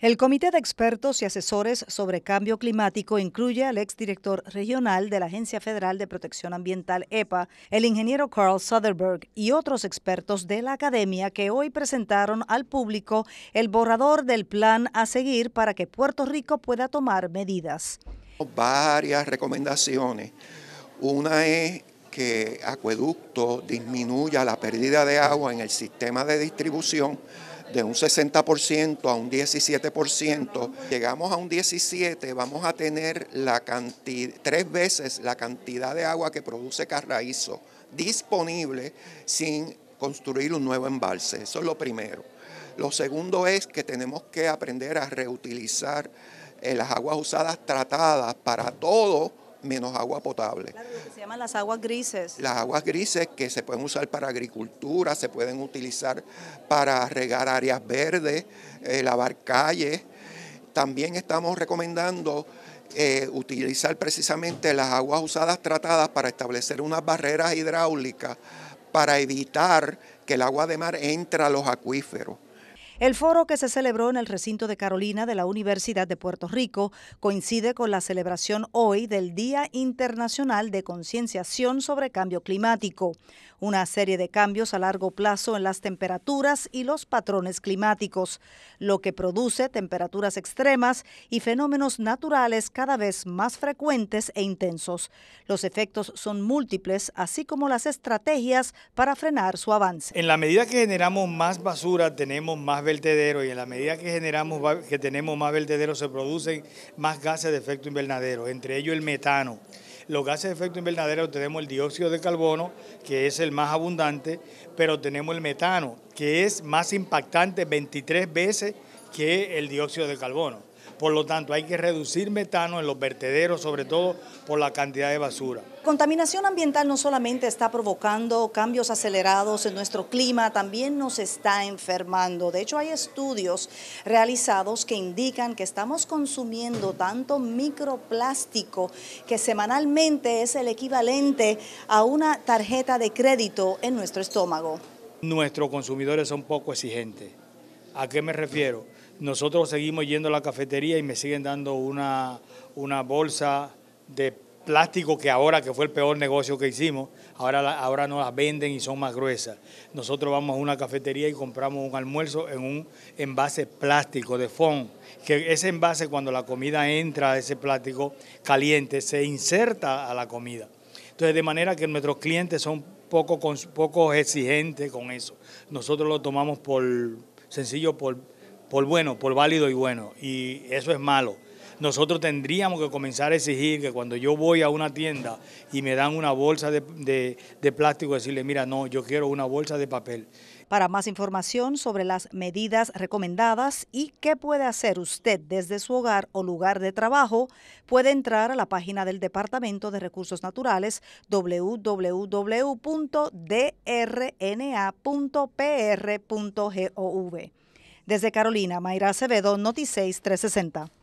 El Comité de Expertos y Asesores sobre Cambio Climático incluye al exdirector regional de la Agencia Federal de Protección Ambiental EPA, el ingeniero Carl Soderberg, y otros expertos de la academia que hoy presentaron al público el borrador del plan a seguir para que Puerto Rico pueda tomar medidas. Varias recomendaciones. Una es que acueducto disminuya la pérdida de agua en el sistema de distribución de un 60% a un 17%. Llegamos a un 17%, vamos a tener tres veces la cantidad de agua que produce Carraízo disponible sin construir un nuevo embalse. Eso es lo primero. Lo segundo es que tenemos que aprender a reutilizar eh, las aguas usadas tratadas para todo menos agua potable. Claro, lo que se llaman las aguas grises. Las aguas grises que se pueden usar para agricultura, se pueden utilizar para regar áreas verdes, eh, lavar calles. También estamos recomendando eh, utilizar precisamente las aguas usadas tratadas para establecer unas barreras hidráulicas para evitar que el agua de mar entre a los acuíferos. El foro que se celebró en el recinto de Carolina de la Universidad de Puerto Rico coincide con la celebración hoy del Día Internacional de Concienciación sobre Cambio Climático, una serie de cambios a largo plazo en las temperaturas y los patrones climáticos, lo que produce temperaturas extremas y fenómenos naturales cada vez más frecuentes e intensos. Los efectos son múltiples, así como las estrategias para frenar su avance. En la medida que generamos más basura, tenemos más Tedero y en la medida que generamos que tenemos más vertederos se producen más gases de efecto invernadero, entre ellos el metano. Los gases de efecto invernadero tenemos el dióxido de carbono, que es el más abundante, pero tenemos el metano, que es más impactante 23 veces que el dióxido de carbono. Por lo tanto, hay que reducir metano en los vertederos, sobre todo por la cantidad de basura. Contaminación ambiental no solamente está provocando cambios acelerados en nuestro clima, también nos está enfermando. De hecho, hay estudios realizados que indican que estamos consumiendo tanto microplástico que semanalmente es el equivalente a una tarjeta de crédito en nuestro estómago. Nuestros consumidores son poco exigentes. ¿A qué me refiero? Nosotros seguimos yendo a la cafetería y me siguen dando una, una bolsa de plástico que ahora, que fue el peor negocio que hicimos, ahora, ahora no las venden y son más gruesas. Nosotros vamos a una cafetería y compramos un almuerzo en un envase plástico de fond. que ese envase cuando la comida entra a ese plástico caliente se inserta a la comida. Entonces, de manera que nuestros clientes son poco, poco exigentes con eso. Nosotros lo tomamos por, sencillo por, por bueno, por válido y bueno. Y eso es malo. Nosotros tendríamos que comenzar a exigir que cuando yo voy a una tienda y me dan una bolsa de, de, de plástico, decirle, mira, no, yo quiero una bolsa de papel. Para más información sobre las medidas recomendadas y qué puede hacer usted desde su hogar o lugar de trabajo, puede entrar a la página del Departamento de Recursos Naturales www.drna.pr.gov. Desde Carolina, Mayra Acevedo, Noticias 360.